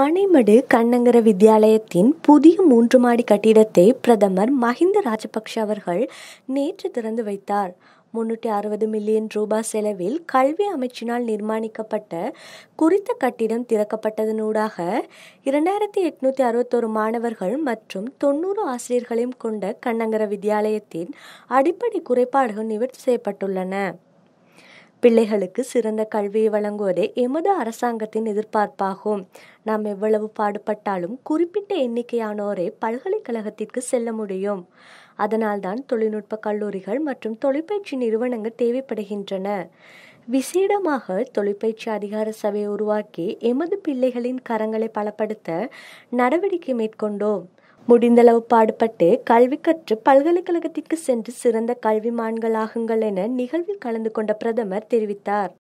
ஆனைமடு கண்ணங்கர வித்யாலயத்தின் புதிய மூன்று மாடி கட்டிடத்தை பிரதமர் மஹிந்த ராஜபக்ஷ அவர்கள் நேற்று திறந்து வைத்தார் முன்னூற்றி அறுபது மில்லியன் ரூபாய் செலவில் கல்வி அமைச்சினால் நிர்மாணிக்கப்பட்ட குறித்த கட்டிடம் திறக்கப்பட்டதனூடாக இரண்டாயிரத்தி எட்நூற்றி அறுபத்தோரு மாணவர்கள் மற்றும் தொண்ணூறு ஆசிரியர்களையும் கொண்ட கண்ணங்கர வித்யாலயத்தின் அடிப்படை குறைபாடுகள் நிவர்த்தி செய்யப்பட்டுள்ளன பிள்ளைகளுக்கு சிறந்த கல்வியை வழங்குவதே எமது அரசாங்கத்தின் எதிர்பார்ப்பாகும் நாம் எவ்வளவு பாடுபட்டாலும் குறிப்பிட்ட எண்ணிக்கையானோரே பல்கலைக்கழகத்திற்கு செல்ல முடியும் அதனால்தான் தொழில்நுட்ப கல்லூரிகள் மற்றும் தொழிற்பயிற்சி நிறுவனங்கள் தேவைப்படுகின்றன விசேடமாக தொழிற்பயிற்சி அதிகார சபையை உருவாக்கி எமது பிள்ளைகளின் கரங்களை பலப்படுத்த நடவடிக்கை மேற்கொண்டோம் முடிந்தளவு பாடுபட்டு கல்வி கற்று பல்கலைக்கழகத்திற்கு சென்று சிறந்த கல்விமான்களாகுங்கள் என நிகழ்வில் கலந்து கொண்ட பிரதமர் தெரிவித்தார்